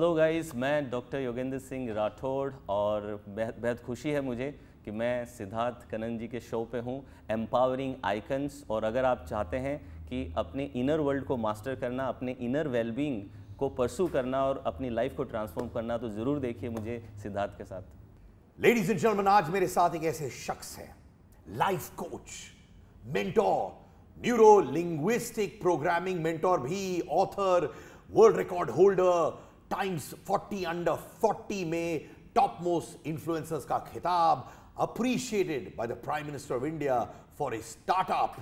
Hello guys मैं doctor Yogendra Singh Rathore और बेहद खुशी है मुझे कि मैं सिद्धार्थ कनन जी के शो पे हूँ एम्पावरिंग आइकन्स और अगर आप चाहते हैं कि अपने इनर वर्ल्ड को मास्टर करना अपने इनर वेलबींग को परसू करना और अपनी लाइफ को ट्रांसफॉर्म करना तो ज़रूर देखिए मुझे सिद्धार्थ के साथ लेडीज एंड जेंटलमैन आज मेरे साथ एक ऐसे शख्स है life coach mentor neuro linguistic programming mentor भी author world record holder times 40 under 40 में टॉप मोस्ट इन्फ्लुएंसर्स का खिताब appreciated by the prime minister of India for a startup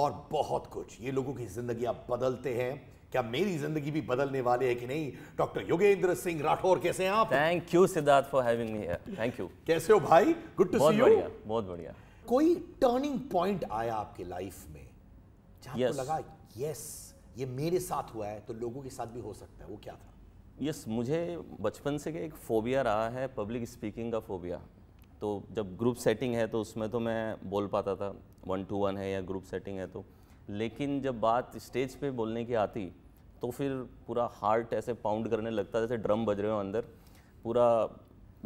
और बहुत कुछ ये लोगों की जिंदगी आप बदलते हैं क्या मेरी जिंदगी भी बदलने वाले है कि नहीं डॉक्टर योगेंद्र सिंह राठौर कैसे हैं आप thank you Siddharth for having me thank you कैसे हो भाई गुड टू सी यू बहुत बढ़िया कोई टर्निंग पॉइंट आया आपके लाइफ में जहां yes. लगा यस yes, ये मेरे साथ हुआ है तो लोगों के साथ भी हो सकता है वो क्या था यस मुझे बचपन से एक फ़ोबिया रहा है पब्लिक स्पीकिंग का फ़ोबिया तो जब ग्रुप सेटिंग है तो उसमें तो मैं बोल पाता था वन टू वन है या ग्रुप सेटिंग है तो लेकिन जब बात स्टेज पे बोलने की आती तो फिर पूरा हार्ट ऐसे पाउंड करने लगता जैसे ड्रम बज रहे हो अंदर पूरा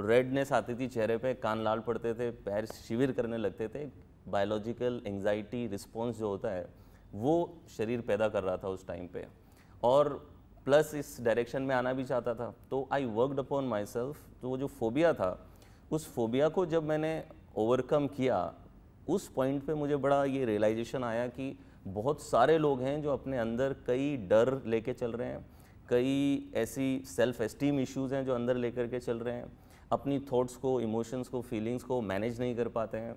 रेडनेस आती थी चेहरे पे कान लाल पड़ते थे पैर शिविर करने लगते थे बायोलॉजिकल एंजाइटी रिस्पॉन्स जो होता है वो शरीर पैदा कर रहा था उस टाइम पे और प्लस इस डायरेक्शन में आना भी चाहता था तो I worked upon myself तो वो जो फोबिया था उस फोबिया को जब मैंने ओवरकम किया उस पॉइंट पे मुझे बड़ा ये रियलाइजेशन आया कि बहुत सारे लोग हैं जो अपने अंदर कई डर लेके चल रहे हैं कई ऐसी सेल्फ एस्टीम इश्यूज़ हैं जो अंदर लेकर के चल रहे हैं अपनी थॉट्स को इमोशंस को फीलिंग्स को मैनेज नहीं कर पाते हैं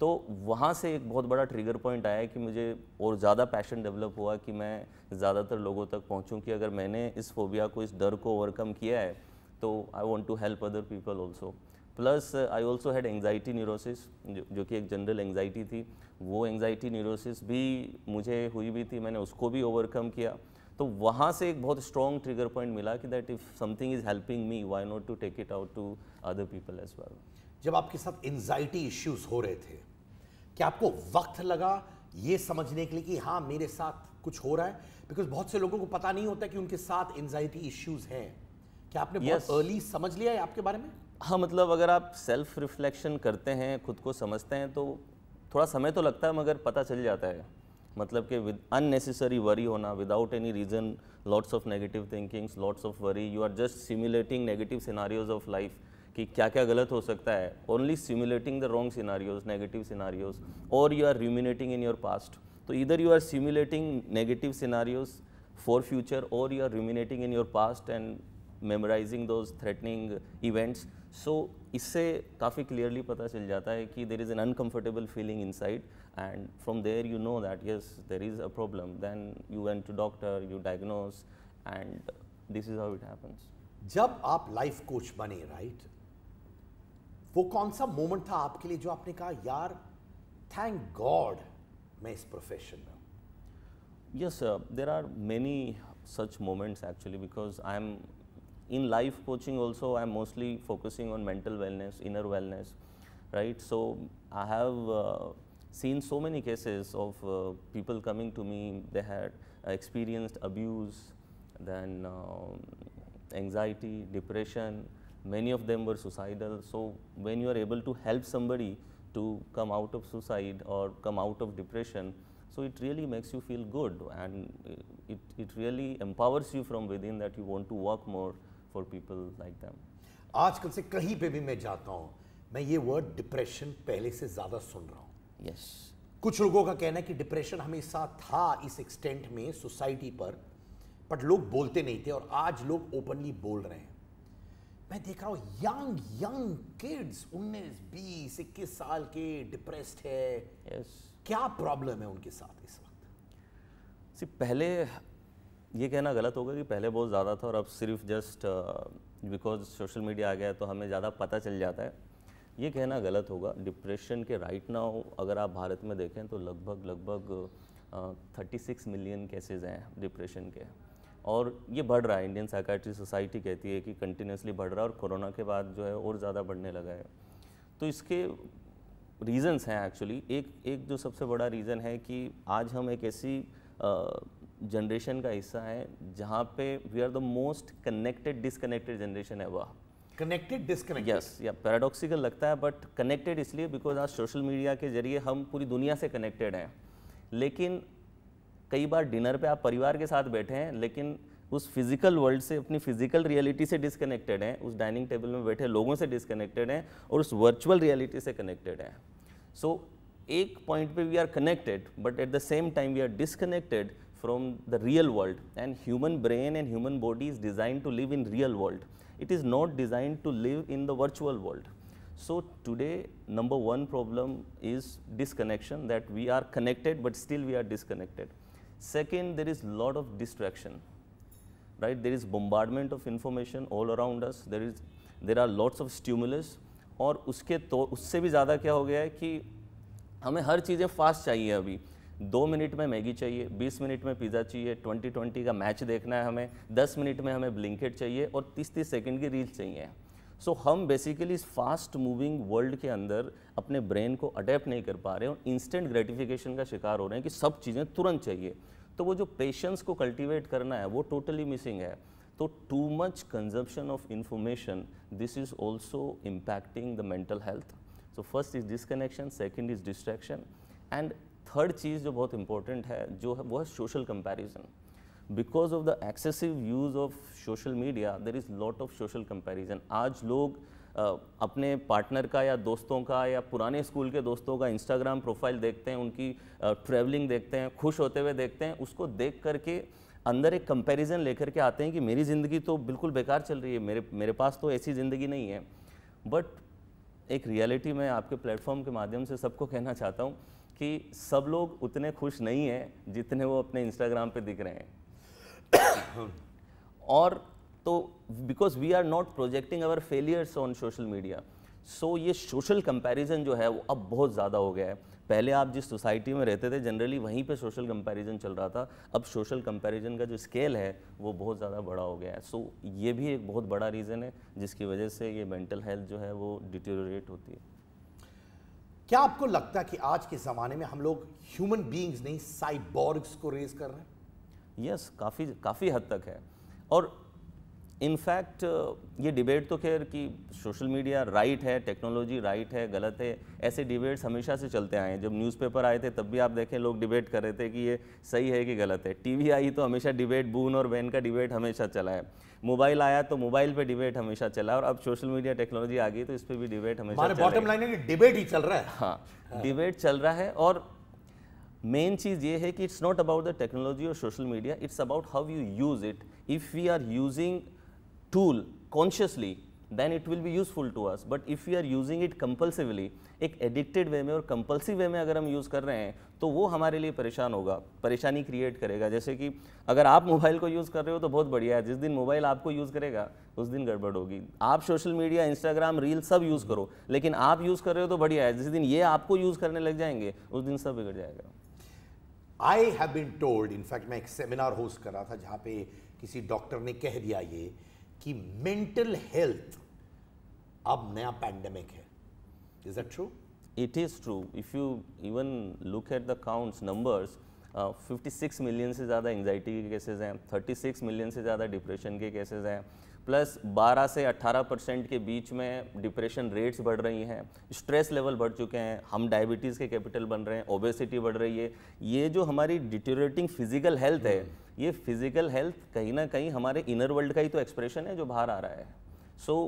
तो वहाँ से एक बहुत बड़ा ट्रिगर पॉइंट आया कि मुझे और ज़्यादा पैशन डेवलप हुआ कि मैं ज़्यादातर लोगों तक पहुँचूँ कि अगर मैंने इस फोबिया को इस डर को ओवरकम किया है तो I want to help other people also plus I also had anxiety neurosis जो कि एक जनरल एंगजाइटी थी वो एंगजाइटी न्यूरोसिस भी मुझे हुई भी थी मैंने उसको भी ओवरकम किया तो वहाँ से एक बहुत स्ट्रॉन्ग ट्रिगर पॉइंट मिला कि that if something is helping me why not to take it out to other people as well जब आपके साथ एंगजाइटी इश्यूज हो रहे थे कि आपको वक्त लगा ये समझने के लिए कि हाँ मेरे साथ कुछ हो रहा है बिकॉज बहुत से लोगों को पता नहीं होता कि उनके साथ एनजाइटी इश्यूज हैं क्या आपने yes. बहुत अर्ली समझ लिया है आपके बारे में हाँ मतलब अगर आप सेल्फ रिफ्लेक्शन करते हैं खुद को समझते हैं तो थोड़ा समय तो लगता है मगर पता चल जाता है मतलब कि विद अननेसेसरी वरी होना without any reason lots of negative thinkings lots of worry you are just simulating negative scenarios of life कि क्या क्या गलत हो सकता है only simulating the wrong scenarios negative scenarios और you are ruminating in your past तो इधर you are simulating negative scenarios for future और you are ruminating in your past and memorising those threatening events so इससे काफ़ी clearly पता चल जाता है कि there is an uncomfortable feeling inside and from there you know that yes there is a problem then you went to doctor you diagnose and this is how it happens जब आप life coach बने right वो कौन सा moment था आपके लिए जो आपने कहा यार थैंक गॉड मैं इस प्रोफेशन में yes there are many such moments actually because I am in life coaching also I am mostly focusing on mental wellness inner wellness right so I have seen so many cases of people coming to me they had experienced abuse then anxiety depression Many of them were suicidal. So when you are able to help somebody to come out of suicide or come out of depression, so it really makes you feel good and it, it really empowers you from within that you want to work more for people like them. आजकल से कहीं पे भी मैं जाता हूँ मैं ये वर्ड डिप्रेशन पहले से ज़्यादा सुन रहा हूँ yes. कुछ लोगों का कहना है कि डिप्रेशन हमेशा था इस एक्सटेंट में सोसाइटी पर बट लोग बोलते नहीं थे और आज लोग ओपनली बोल रहे हैं मैं देख रहा हूँ यंग यंग किड्स उन्नीस बीस इक्कीस साल के डिप्रेस्ड है yes. क्या प्रॉब्लम है उनके साथ इस वक्त सिर्फ पहले ये कहना गलत होगा कि पहले बहुत ज़्यादा था और अब सिर्फ जस्ट बिकॉज सोशल मीडिया आ गया तो हमें ज़्यादा पता चल जाता है ये कहना गलत होगा डिप्रेशन के राइट right नाउ अगर आप भारत में देखें तो लगभग लगभग थर्टी सिक्स मिलियन केसेज हैं डिप्रेशन के और ये बढ़ रहा है इंडियन साइकाट्री सोसाइटी कहती है कि कंटिन्यूसली बढ़ रहा है और कोरोना के बाद जो है और ज़्यादा बढ़ने लगा है तो इसके रीज़न्स हैं एक्चुअली एक एक जो सबसे बड़ा रीज़न है कि आज हम एक ऐसी जनरेशन का हिस्सा हैं जहाँ पे we are the most connected disconnected generation है वह कनेक्टेड डिसकनेक्टेड यस या पैराडॉक्सिकल लगता है बट कनेक्टेड इसलिए बिकॉज आज सोशल मीडिया के जरिए हम पूरी दुनिया से कनेक्टेड हैं लेकिन कई बार डिनर पे आप परिवार के साथ बैठे हैं लेकिन उस फिजिकल वर्ल्ड से अपनी फिजिकल रियलिटी से डिसकनेक्टेड हैं उस डाइनिंग टेबल में बैठे लोगों से डिस्कनेक्टेड हैं और उस वर्चुअल रियलिटी से कनेक्टेड हैं सो एक पॉइंट पे we are connected but at the same time we are disconnected from the real world and human brain and human body is design to live in real world it is not design to live in the virtual world so today number one problem is disconnection that we are connected but still we are disconnected Second, there is lot of distraction, right? There is bombardment of information all around us. There is, there are lots of stimulus और उसके तो उससे भी ज़्यादा क्या हो गया है कि हमें हर चीज़ें फास्ट चाहिए अभी दो मिनट में मैगी चाहिए बीस मिनट में पिज़्ज़ा चाहिए ट्वेंटी ट्वेंटी का मैच देखना है हमें दस मिनट में हमें ब्लिंकेट चाहिए और तीस तीस सेकेंड की रील चाहिए सो so, हम बेसिकली इस फास्ट मूविंग वर्ल्ड के अंदर अपने ब्रेन को अडेप्ट नहीं कर पा रहे हैं और इंस्टेंट ग्रेटिफिकेशन का शिकार हो रहे हैं कि सब चीज़ें तुरंत चाहिए तो वो जो पेशेंस को कल्टिवेट करना है वो टोटली मिसिंग है तो too much consumption of information this is also impacting the mental health so first is disconnection second is distraction and third चीज़ जो बहुत इंपॉर्टेंट है जो है वो है social comparison because of the excessive use of social media there is lot of social comparison आज लोग Uh, अपने पार्टनर का या दोस्तों का या पुराने स्कूल के दोस्तों का इंस्टाग्राम प्रोफाइल देखते हैं उनकी ट्रैवलिंग uh, देखते हैं खुश होते हुए देखते हैं उसको देख करके अंदर एक कंपैरिजन लेकर के आते हैं कि मेरी ज़िंदगी तो बिल्कुल बेकार चल रही है मेरे मेरे पास तो ऐसी ज़िंदगी नहीं है बट एक रियलिटी मैं आपके प्लेटफॉर्म के माध्यम से सबको कहना चाहता हूँ कि सब लोग उतने खुश नहीं हैं जितने वो अपने इंस्टाग्राम पर दिख रहे हैं और तो because we are not projecting our failures on social media so ये सोशल कंपैरिजन जो है वो अब बहुत ज़्यादा हो गया है पहले आप जिस सोसाइटी में रहते थे जनरली वहीं पे सोशल कंपैरिजन चल रहा था अब सोशल कंपैरिजन का जो स्केल है वो बहुत ज़्यादा बड़ा हो गया है सो so, ये भी एक बहुत बड़ा रीज़न है जिसकी वजह से ये मेंटल हेल्थ जो है वो डिटेरिट होती है क्या आपको लगता है कि आज के ज़माने में हम लोग ह्यूमन बींग्स नहीं साइबॉर्ग्स को रेज कर रहे हैं यस काफ़ी काफ़ी हद तक है और इनफैक्ट ये डिबेट तो खैर कि सोशल मीडिया राइट है टेक्नोलॉजी राइट है गलत है ऐसे डिबेट्स हमेशा से चलते आए हैं जब न्यूज़पेपर आए थे तब भी आप देखें लोग डिबेट कर रहे थे कि ये सही है कि गलत है टीवी आई तो हमेशा डिबेट बून और बैन का डिबेट हमेशा चला है मोबाइल आया तो मोबाइल पे डिबेट हमेशा चला और अब सोशल मीडिया टेक्नोलॉजी आ गई तो इस पर भी डिबेट हमेशा बॉटम लाइन है डिबेट ही चल रहा है हाँ डिबेट चल रहा है और मेन चीज़ ये है कि it's not about the technology और social media it's about how you use it if we are using tool consciously then it will be useful to us but if you are using it compulsively एक addicted way में और compulsive वे में अगर हम use कर रहे हैं तो वो हमारे लिए परेशान होगा परेशानी क्रिएट करेगा जैसे कि अगर आप मोबाइल को यूज़ कर रहे हो तो बहुत बढ़िया है जिस दिन मोबाइल आपको यूज़ करेगा उस दिन गड़बड़ होगी आप सोशल मीडिया इंस्टाग्राम रील सब यूज़ करो लेकिन आप यूज़ कर रहे हो तो बढ़िया है जिस दिन ये आपको यूज़ करने लग जाएंगे उस दिन सब बिगड़ जाएगा I have been told in fact मैं एक सेमिनार होस्ट कर रहा था जहाँ पे किसी डॉक्टर ने कह दिया ये कि मेंटल हेल्थ अब नया पैंडमिक है is that true it is true if you even look at the counts numbers 56 million से ज़्यादा एंगजाइटी के केसेज हैं 36 मिलियन से ज़्यादा डिप्रेशन के केसेज हैं प्लस 12 से 18 परसेंट के बीच में डिप्रेशन रेट्स बढ़ रही हैं स्ट्रेस लेवल बढ़ चुके हैं हम डायबिटीज़ के कैपिटल बन रहे हैं ओबेसिटी बढ़ रही है ये जो हमारी डिटोरेटिंग फिजिकल हेल्थ है हम्म। ये फिजिकल हेल्थ कहीं ना कहीं हमारे इनर वर्ल्ड का ही तो एक्सप्रेशन है जो बाहर आ रहा है so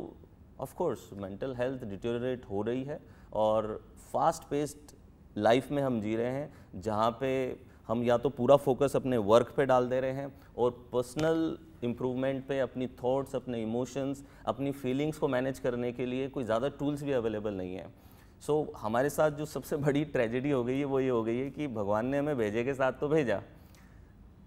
of course mental health deteriorate हो रही है और फास्ट पेस्ड लाइफ में हम जी रहे हैं जहाँ पे हम या तो पूरा फोकस अपने वर्क पे डाल दे रहे हैं और पर्सनल इम्प्रूवमेंट पे अपनी थॉट्स अपने इमोशंस अपनी फीलिंग्स को मैनेज करने के लिए कोई ज़्यादा टूल्स भी अवेलेबल नहीं है सो so, हमारे साथ जो सबसे बड़ी ट्रेजेडी हो गई है वो ये हो गई है कि भगवान ने हमें भेजे के साथ तो भेजा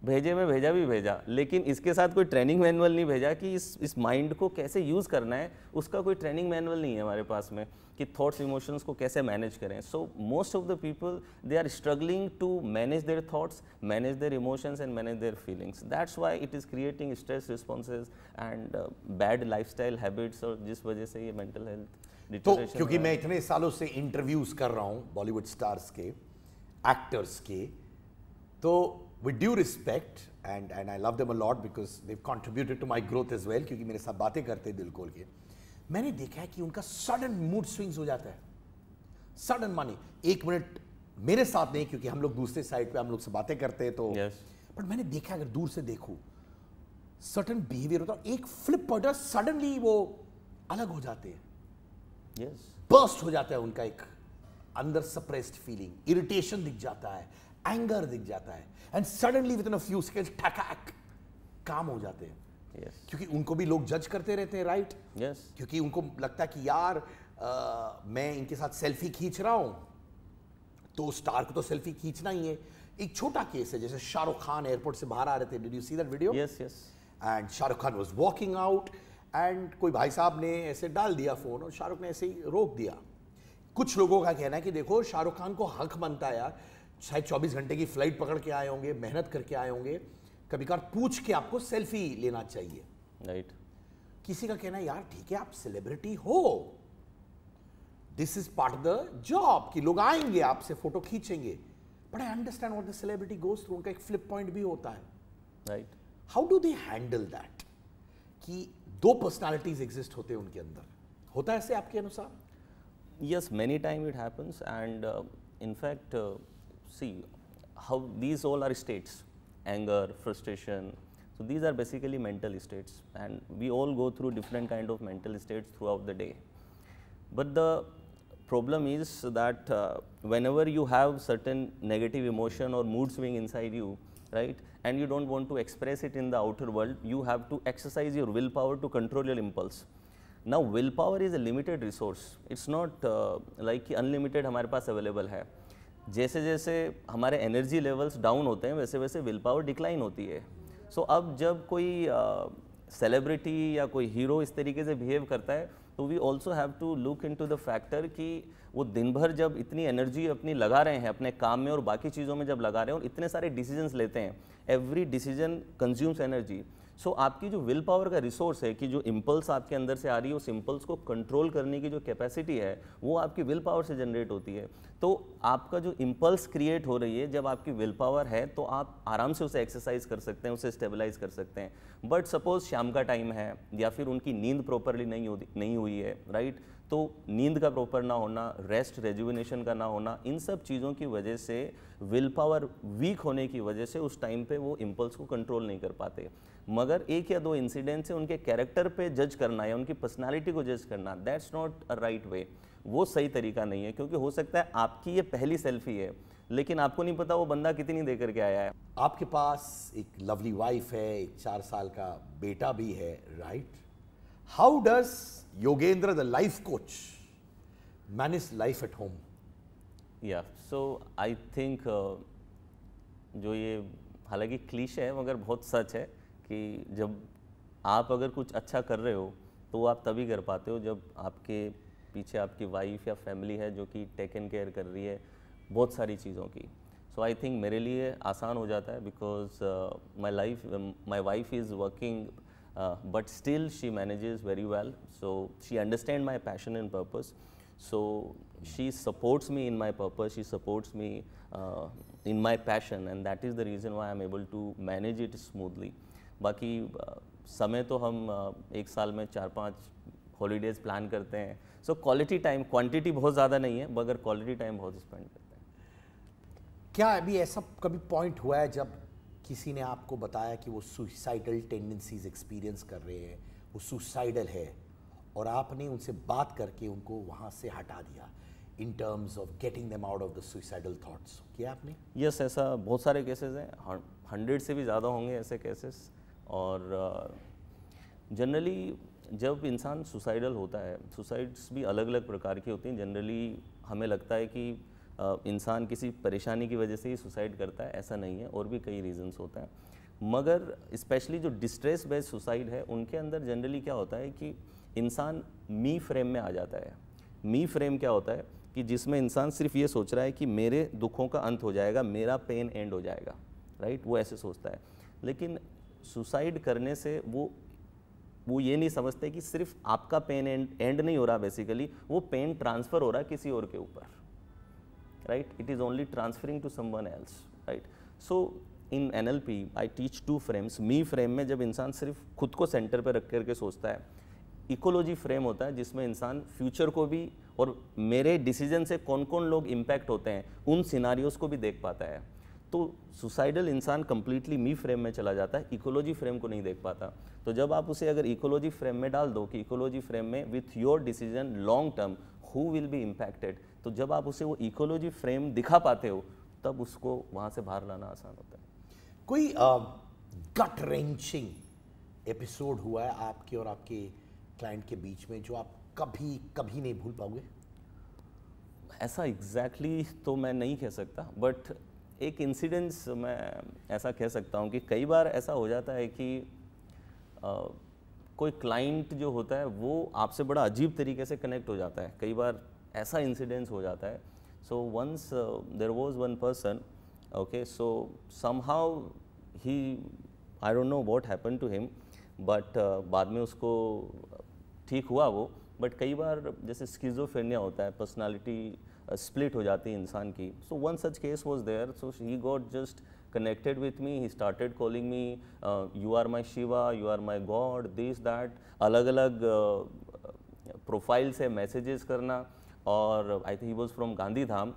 भेजे में भेजा भी भेजा लेकिन इसके साथ कोई ट्रेनिंग मैनुअल नहीं भेजा कि इस इस माइंड को कैसे यूज़ करना है उसका कोई ट्रेनिंग मैनुअल नहीं है हमारे पास में कि थॉट्स इमोशंस को कैसे मैनेज करें so most of the people they are struggling to manage their thoughts manage their emotions and manage their feelings that's why it is creating stress responses and bad life habits और जिस वजह से ये mental health तो क्योंकि मैं इतने सालों से इंटरव्यूज़ कर रहा हूँ बॉलीवुड स्टार्स के एक्टर्स के तो with due respect and and I love them a lot because they've contributed to my growth as well क्योंकि मेरे साथ बातें करते हैं दिल खोल के मैंने देखा है कि उनका सडन मूड स्विंग्स हो जाता है सडन मानी एक मिनट मेरे साथ नहीं क्योंकि हम लोग दूसरे साइड पे हम लोग से बातें करते हैं तो yes. बट मैंने देखा अगर दूर से देखूं सडन बिहेवियर होता है एक फ्लिप पॉइंट सडनली वो अलग हो जाते हैं yes. बर्स्ट हो जाता है उनका एक अंदर सप्रेस्ड फीलिंग इरिटेशन दिख जाता है एंगर दिख जाता है and suddenly within few second ठकाक काम हो जाते हैं yes. क्योंकि उनको भी लोग जज करते रहते हैं राइट right? yes. क्योंकि उनको लगता है कि यार आ, मैं इनके साथ सेल्फी खींच रहा हूं तो स्टार को तो सेल्फी खींचना ही है एक छोटा केस है जैसे शाहरुख खान एयरपोर्ट से बाहर आ रहे थे did you see that video yes yes and Shahrukh Khan was walking out and कोई भाई साहब ने ऐसे डाल दिया फ़ोन और शाहरुख ने ऐसे ही रोक दिया कुछ लोगों का कहना है कि देखो शाहरुख खान को हक बनता है यार शायद 24 घंटे की फ्लाइट पकड़ के आए होंगे मेहनत करके आए होंगे कभी कभार पूछ के आपको सेल्फी लेना चाहिए राइट right. किसी का कहना यार ठीक है आप सेलिब्रिटी हो this is part of the job कि लोग आएंगे आपसे फोटो खींचेंगे but I understand what the celebrity goes through उनका एक फ्लिप पॉइंट भी होता है right how do they handle that कि दो पर्सनालिटीज एग्जिस्ट होते हैं उनके अंदर होता है ऐसे आपके अनुसार yes many time it happens and in fact see how these all are states, anger, frustration. So these are basically mental states and we all go through different kind of mental states throughout the day. But the problem is that uh, whenever you have certain negative emotion or mood swing inside you, right, and you don't want to express it in the outer world, you have to exercise your willpower to control your impulse. Now willpower is a limited resource. It's not uh, like unlimited हमारे पास available है. जैसे जैसे हमारे energy levels down होते हैं वैसे वैसे will power decline होती है सो so, अब जब कोई सेलिब्रिटी या कोई हीरो इस तरीके से बिहेव करता है तो we also have to look into the factor कि वो दिन भर जब इतनी एनर्जी अपनी लगा रहे हैं अपने काम में और बाकी चीज़ों में जब लगा रहे हैं और इतने सारे डिसीजंस लेते हैं every decision consumes energy so so, आपकी जो विल पावर का रिसोर्स है कि जो इम्पल्स आपके अंदर से आ रही है उस इम्पल्स को कंट्रोल करने की जो कैपेसिटी है वो आपकी विल पावर से जनरेट होती है तो आपका जो इम्पल्स क्रिएट हो रही है जब आपकी विल पावर है तो आप आराम से उसे एक्सरसाइज कर सकते हैं उसे स्टेबलाइज कर सकते हैं बट सपोज शाम का टाइम है या फिर उनकी नींद प्रॉपरली नहीं हो नहीं हुई है राइट तो नींद का प्रॉपर ना होना रेस्ट रेजुविनेशन का ना होना इन सब चीज़ों की वजह से विल पावर वीक होने की वजह से उस टाइम पे वो इम्पल्स को कंट्रोल नहीं कर पाते मगर एक या दो इंसिडेंट से उनके कैरेक्टर पे जज करना या उनकी पर्सनालिटी को जज करना that's not a right way वो सही तरीका नहीं है क्योंकि हो सकता है आपकी ये पहली सेल्फी है लेकिन आपको नहीं पता वो बंदा कितनी देकर के आया है आपके पास एक लवली वाइफ है एक चार साल का बेटा भी है right how does Yogendra the life coach manage life at home या सो आई थिंक जो ये हालांकि क्लीश है मगर बहुत सच है कि जब आप अगर कुछ अच्छा कर रहे हो तो वो आप तभी कर पाते हो जब आपके पीछे आपकी वाइफ या फैमिली है जो कि टेकन केयर कर रही है बहुत सारी चीज़ों की सो आई थिंक मेरे लिए आसान हो जाता है because my life my wife is working but still she manages very well so she understand my passion and purpose so she supports me in my purpose she supports me in my passion and that is the reason why I am able to manage it smoothly बाकी समय तो हम एक साल में चार पाँच holidays plan करते हैं सो क्वालिटी टाइम क्वांटिटी बहुत ज़्यादा नहीं है मगर क्वालिटी टाइम बहुत स्पेंड करते हैं क्या अभी ऐसा कभी पॉइंट हुआ है जब किसी ने आपको बताया कि वो सुसाइडल टेंडेंसीज एक्सपीरियंस कर रहे हैं वो सुसाइडल है और आपने उनसे बात करके उनको वहाँ से हटा दिया in terms of getting them out of the suicidal thoughts किया आपने यस yes, ऐसा बहुत सारे केसेस हैं हंड्रेड से भी ज़्यादा होंगे ऐसे केसेस और जनरली जब इंसान सुसाइडल होता है सुसाइड्स भी अलग अलग प्रकार की होती हैं जनरली हमें लगता है कि इंसान किसी परेशानी की वजह से ही सुसाइड करता है ऐसा नहीं है और भी कई रीजंस होते हैं मगर स्पेशली जो डिस्ट्रेस बेस्ड सुसाइड है उनके अंदर जनरली क्या होता है कि इंसान मी फ्रेम में आ जाता है मी फ्रेम क्या होता है कि जिसमें इंसान सिर्फ ये सोच रहा है कि मेरे दुखों का अंत हो जाएगा मेरा पेन एंड हो जाएगा राइट वो ऐसे सोचता है लेकिन सुसाइड करने से वो वो ये नहीं समझते कि सिर्फ आपका पेन एंड एंड नहीं हो रहा बेसिकली वो पेन ट्रांसफ़र हो रहा है किसी और के ऊपर right it is only transferring to someone else right so in N L P I teach two frames मी फ्रेम में जब इंसान सिर्फ खुद को सेंटर पर रख करके सोचता है इकोलॉजी फ्रेम होता है जिसमें इंसान फ्यूचर को भी और मेरे डिसीजन से कौन कौन लोग इम्पैक्ट होते हैं उन सिनारियोज़ को भी देख पाता है तो सुसाइडल इंसान कम्प्लीटली मी फ्रेम में चला जाता है इकोलॉजी फ्रेम को नहीं देख पाता तो जब आप उसे अगर इकोलॉजी फ्रेम में डाल दो कि इकोलॉजी फ्रेम में with your decision long term who will be impacted तो जब आप उसे वो इकोलॉजी फ्रेम दिखा पाते हो तब उसको वहाँ से बाहर लाना आसान होता है कोई गट रेंचिंग एपिसोड हुआ है आपके और आपके क्लाइंट के बीच में जो आप कभी कभी नहीं भूल पाओगे ऐसा एग्जैक्टली exactly तो मैं नहीं कह सकता बट एक इंसिडेंस मैं ऐसा कह सकता हूँ कि कई बार ऐसा हो जाता है कि आ, कोई क्लाइंट जो होता है वो आपसे बड़ा अजीब तरीके से कनेक्ट हो जाता है कई बार ऐसा इंसिडेंस हो जाता है so once there was one person okay so somehow he I don't know what happen to him but बाद में उसको ठीक हुआ वो बट कई बार जैसे स्कीजोफेनिया होता है पर्सनालिटी स्प्लिट हो जाती है इंसान की so one such case was there so he got just connected with me he started calling me you are my Shiva you are my god this that अलग अलग प्रोफाइल से मैसेजेस करना और I think he was from Gandhidham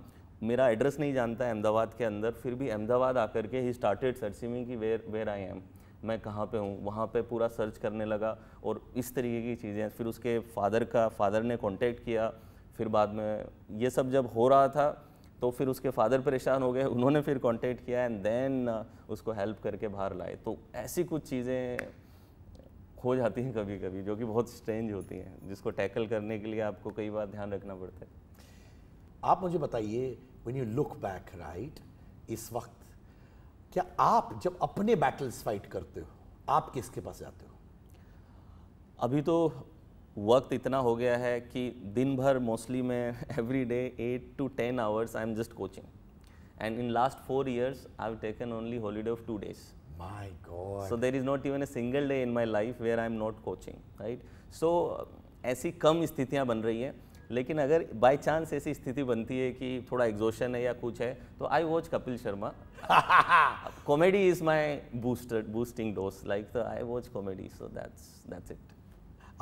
मेरा address नहीं जानता अहमदाबाद के अंदर फिर भी अहमदाबाद आकर के ही स्टार्टेड सर्चिंग कि वेर वेर आई एम मैं कहाँ पे हूँ वहाँ पे पूरा सर्च करने लगा और इस तरीके की चीज़ें फिर उसके फादर का फादर ने कांटेक्ट किया फिर बाद में ये सब जब हो रहा था तो फिर उसके फादर परेशान हो गए उन्होंने फिर कांटेक्ट किया एंड देन uh, उसको हेल्प करके बाहर लाए तो ऐसी कुछ चीज़ें हो जाती हैं कभी कभी जो कि बहुत स्ट्रेंज होती हैं जिसको टैकल करने के लिए आपको कई बार ध्यान रखना पड़ता है आप मुझे बताइए when you look back right इस वक्त क्या आप जब अपने बैटल्स फाइट करते हो आप किसके पास जाते हो अभी तो वक्त इतना हो गया है कि दिन भर मोस्टली मैं every day eight to ten hours I am just coaching and in last four years I have taken only holiday of two days god so there is not even a single day in in life where I am not coaching right सो ऐसी कम स्थितियाँ बन रही हैं लेकिन अगर by chance ऐसी स्थिति बनती है कि थोड़ा एग्जोशन है या कुछ है तो I watch Kapil Sharma comedy is my booster boosting dose like I watch comedy so that's that's it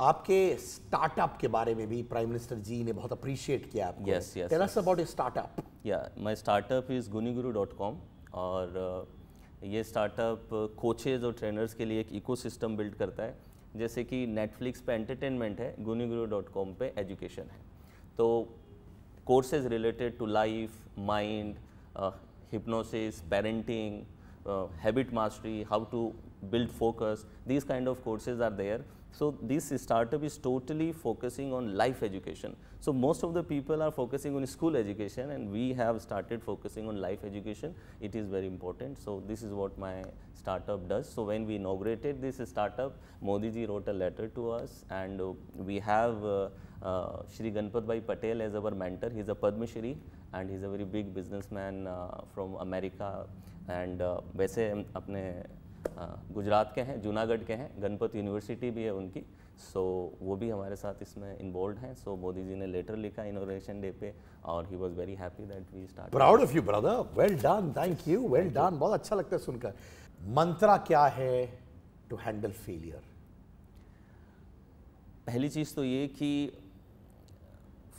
आपके स्टार्टअप के बारे में भी प्राइम मिनिस्टर जी ने बहुत अप्रिशिएट किया आपको yes yes tell us about startup या माय स्टार्टअप इज guniguru.com और uh, ये स्टार्टअप कोचेज uh, और ट्रेनर्स के लिए एक इकोसिस्टम बिल्ड करता है जैसे कि नेटफ्लिक्स पे एंटरटेनमेंट है कॉम पे एजुकेशन है तो courses related to life mind hypnosis parenting habit mastery how to build focus these kind of courses are there So this startup is totally focusing on life education. So most of the people are focusing on school education and we have started focusing on life education. It is very important. So this is what my startup does. So when we inaugurated this startup, Modi ji wrote a letter to us and uh, we have uh, uh, Shri Ganpat Bhai Patel as our mentor. He is a Padma Shri and he is a very big businessman uh, from America. And uh, वैसे अपने गुजरात के हैं जूनागढ़ के हैं Ganpat university भी है उनकी सो so, वो भी हमारे साथ इसमें इन्वॉल्व हैं सो so, मोदी जी ने लेटर लिखा इनोग्रेशन डे पे और he was very happy that we start proud of you brother well done thank you well done बहुत अच्छा लगता है सुनकर मंत्रा क्या है टू हैंडल फेलियर पहली चीज़ तो ये कि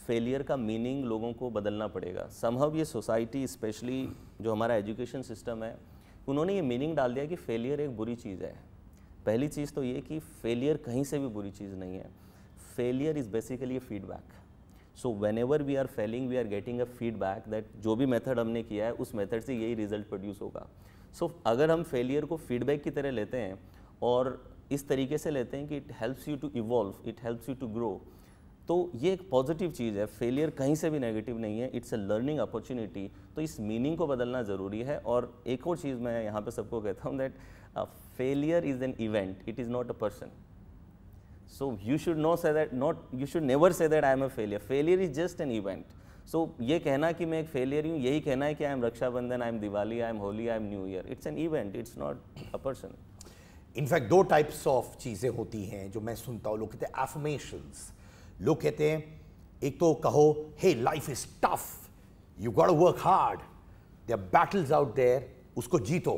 फेलियर का मीनिंग लोगों को बदलना पड़ेगा समहव ये सोसाइटी स्पेशली जो हमारा एजुकेशन सिस्टम है उन्होंने ये मीनिंग डाल दिया कि फेलियर एक बुरी चीज़ है पहली चीज़ तो ये कि फेलियर कहीं से भी बुरी चीज़ नहीं है failure is basically a feedback so whenever we are failing we are getting a feedback that जो भी मेथड हमने किया है उस मेथड से यही रिजल्ट प्रोड्यूस होगा सो so, अगर हम फेलियर को फीडबैक की तरह लेते हैं और इस तरीके से लेते हैं कि it helps you to evolve it helps you to grow तो ये एक पॉजिटिव चीज़ है फेलियर कहीं से भी नेगेटिव नहीं है इट्स अ लर्निंग अपॉर्चुनिटी तो इस मीनिंग को बदलना ज़रूरी है और एक और चीज़ मैं यहाँ पे सबको कहता हूँ that failure is an event it is not a person so you should no say that not you should never say that I am a failure failure is just an event so ये कहना कि मैं एक failure हूँ यही कहना है कि I am Rakshabandhan I am Diwali I am Holi I am new year it's an event it's not a person in fact दो टाइप्स ऑफ चीज़ें होती हैं जो मैं सुनता हूँ लोग कहते हैं एफमेशंस लोग कहते हैं एक तो कहो hey life is tough you got work hard are battles out there उसको जीतो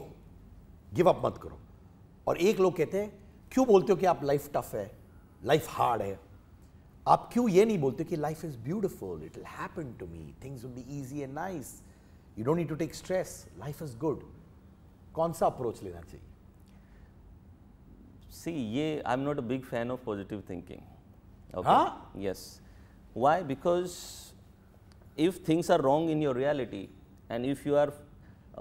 गिव अप मत करो और एक लोग कहते हैं क्यों बोलते हो कि आप लाइफ टफ है लाइफ हार्ड है आप क्यों ये नहीं बोलते कि life is beautiful it will happen to me things will be easy and nice you don't need to take stress life is good कौन सा अप्रोच लेना चाहिए सी ये I am not a big fan of positive thinking Okay. Huh? Yes. Why? Because if things are wrong in your reality and if you are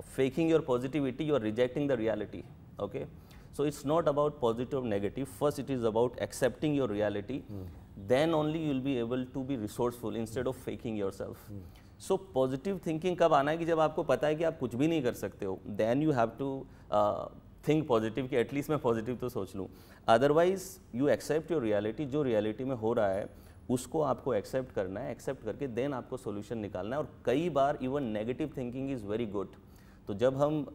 faking your positivity, you are rejecting the reality. Okay. So it's not about positive or negative. First, it is about accepting your reality. Mm. Then only you'll be able to be resourceful instead of faking yourself. Mm. positive thinking thinking कब आना है कि जब आपको पता है कि आप कुछ भी नहीं कर सकते हो uh, थिंक पॉजिटिव कि एटलीस्ट मैं पॉजिटिव तो सोच लूँ otherwise you accept your reality जो रियलिटी में हो रहा है उसको आपको एक्सेप्ट करना है एक्सेप्ट करके देन आपको सोल्यूशन निकालना है और कई बार even negative thinking is very good तो जब हम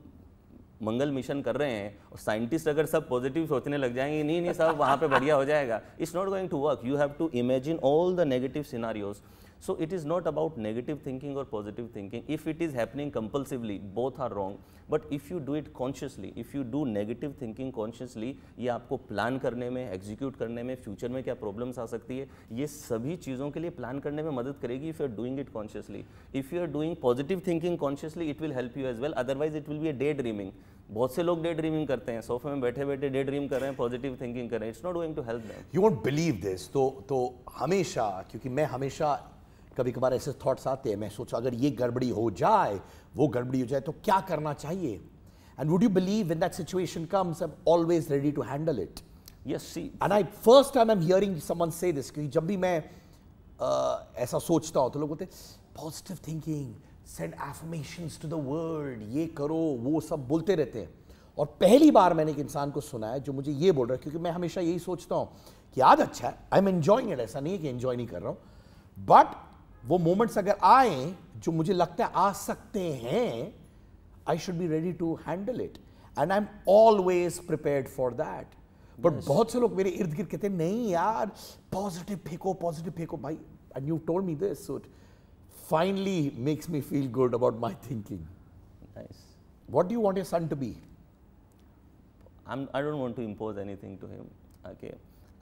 मंगल मिशन कर रहे हैं और साइंटिस्ट अगर सब पॉजिटिव सोचने लग जाएंगे नहीं नहीं सब वहाँ पे बढ़िया हो जाएगा it's not going to work you have to imagine all the negative scenarios so it is not about negative thinking और positive thinking if it is happening compulsively both are wrong but if you do it consciously if you do negative thinking consciously ये आपको plan करने में execute करने में future में क्या problems आ सकती है ये सभी चीज़ों के लिए प्लान करने में मदद करेगी if you are doing it consciously if you are doing positive thinking consciously it will help you as well otherwise it will be a day dreaming बहुत से लोग डे ड्रीमिंग करते हैं सोफे में बैठे बैठे डे ड्रीम कर रहे हैं पॉजिटिव थिंकिंग कर रहे हैं it's not going to help them you won't believe this तो तो हमेशा क्योंकि मैं हमेशा कभी कभार ऐसे थॉट्स आते हैं मैं सोचा अगर ये गड़बड़ी हो जाए वो गड़बड़ी हो जाए तो क्या करना चाहिए and would you believe in that situation comes am always ready to handle it yes see. And I first time am hearing someone say this क्योंकि जब भी मैं ऐसा सोचता हूँ तो लोग बोलते positive thinking send affirmation to the world ये करो वो सब बोलते रहते हैं और पहली बार मैंने एक इंसान को सुना है जो मुझे ये बोल रहा है क्योंकि मैं हमेशा यही सोचता हूँ कि आज अच्छा है आई एम एन्जॉइंग इट ऐसा नहीं है कि एन्जॉय नहीं कर रहा हूँ बट वो मोमेंट्स अगर आए जो मुझे लगता है आ सकते हैं I should be ready to handle it and I am always prepared for that but बहुत से लोग मेरे इर्द गिर्द कहते हैं नहीं यार पॉजिटिव फेंको पॉजिटिव फेंको भाई and you told me this finally makes me feel good about my thinking what do want your son to be I don't want to impose anything to him okay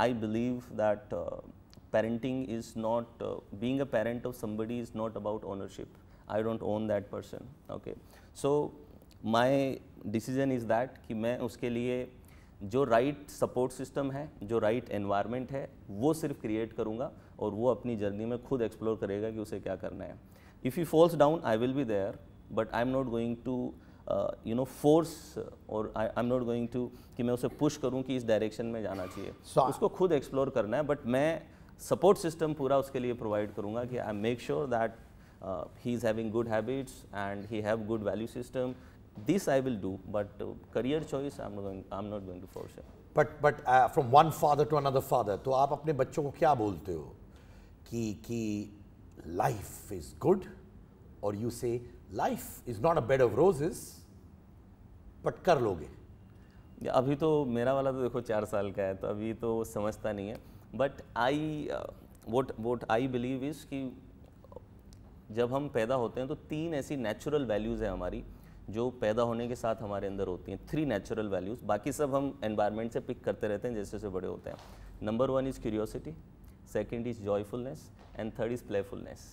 I believe that parenting is not, uh, being a parent of somebody is not about ownership. I don't own that person. Okay. So, my decision is that कि मैं उसके लिए जो right support system है जो right right environment है वो सिर्फ क्रिएट करूँगा और वो अपनी जर्नी में खुद एक्सप्लोर करेगा कि उसे क्या करना है if you falls down I will be there but I am not going to you know force और I am not going to कि मैं उसे पुश करूँ कि इस डायरेक्शन में जाना चाहिए so, उसको खुद एक्सप्लोर करना है बट मैं सपोर्ट सिस्टम पूरा उसके लिए प्रोवाइड करूंगा कि I make sure that he is having good habits and he have good value system this I will do but career choice I am not going to force but but from one father to another father तो आप अपने बच्चों को क्या बोलते हो कि कि लाइफ इज गुड और you say life is not a bed of roses but कर लोगे अभी तो मेरा वाला तो देखो चार साल का है तो अभी तो समझता नहीं है but I what what I believe is कि जब हम पैदा होते हैं तो तीन ऐसी नेचुरल वैल्यूज़ हैं हमारी जो पैदा होने के साथ हमारे अंदर होती हैं थ्री नेचुरल वैल्यूज़ बाकी सब हम एनवायरनमेंट से पिक करते रहते हैं जैसे जैसे बड़े होते हैं number one is curiosity second is joyfulness and third is playfulness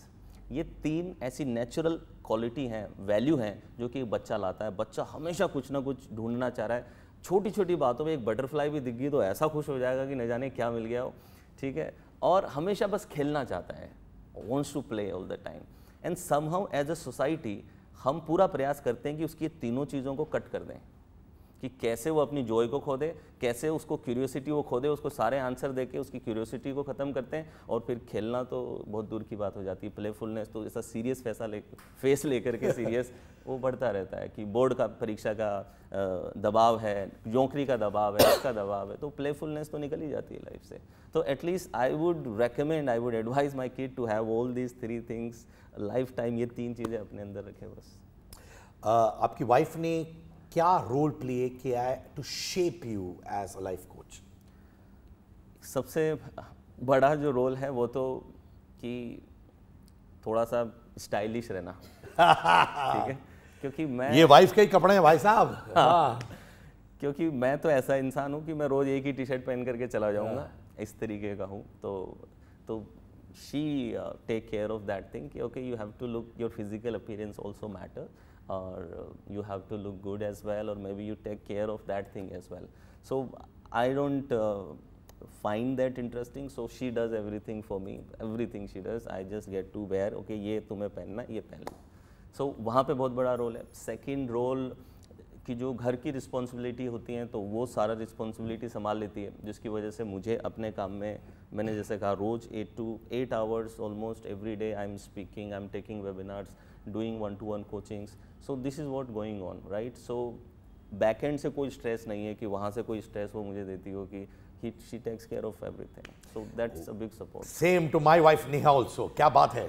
ये तीन ऐसी नेचुरल क्वालिटी हैं वैल्यू हैं जो कि बच्चा लाता है बच्चा हमेशा कुछ ना कुछ ढूंढना चाह रहा है छोटी छोटी बातों में एक बटरफ्लाई भी दिख गई तो ऐसा खुश हो जाएगा कि न जाने क्या मिल गया हो ठीक है और हमेशा बस खेलना चाहता है wants to play all the time and somehow as a society हम पूरा प्रयास करते हैं कि उसकी तीनों चीज़ों को कट कर दें कि कैसे वो अपनी जॉय को खो दे कैसे उसको क्यूरियोसिटी वो खो दे उसको सारे आंसर दे के उसकी क्यूरियोसिटी को ख़त्म करते हैं और फिर खेलना तो बहुत दूर की बात हो जाती है प्लेफुलनेस तो ऐसा सीरियस फैसला ले फेस लेकर के सीरियस वो बढ़ता रहता है कि बोर्ड का परीक्षा का दबाव है जोंकरी का दबाव है इसका दबाव है तो प्लेफुलनेस तो निकल ही जाती है लाइफ से तो at least I would recommend I would advise my kid to have all these three things lifetime ये तीन चीज़ें अपने अंदर रखें बस आपकी वाइफ ने क्या रोल प्ले किया है to shape you as a life coach सबसे बड़ा जो रोल है वो तो कि थोड़ा सा स्टाइलिश रहना ठीक है क्योंकि मैं ये वाइफ के ही कपड़े हैं भाई साहब हाँ, हाँ। क्योंकि मैं तो ऐसा इंसान हूँ कि मैं रोज़ एक ही टी शर्ट पहन करके चला जाऊँगा हाँ। इस तरीके का हूँ तो तो she take care of that thing okay you have to look your physical appearance also matter और you have to look good as well और maybe you take care of that thing as well so I don't find that interesting so she does everything for me everything she does I just get to wear okay ये तुम्हें पहनना ये पहन लो सो वहाँ पर बहुत बड़ा role है सेकेंड रोल कि जो घर की रिस्पॉन्सिबिलिटी होती हैं तो वो सारा रिस्पॉन्सिबिलिटी संभाल लेती है जिसकी वजह से मुझे अपने काम में मैंने जैसे कहा रोज़ eight to eight hours almost every day I am speaking I am taking webinars doing one-to-one coachings. So this is what going on, right? So back end से कोई स्ट्रेस नहीं है कि वहाँ से कोई स्ट्रेस वो मुझे देती हो कि he she takes care of everything so that's a big support same to my wife neha also kya baat hai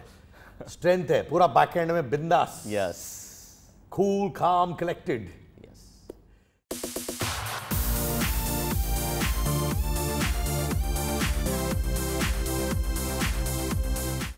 strength hai pura back end mein bindas yes cool calm collected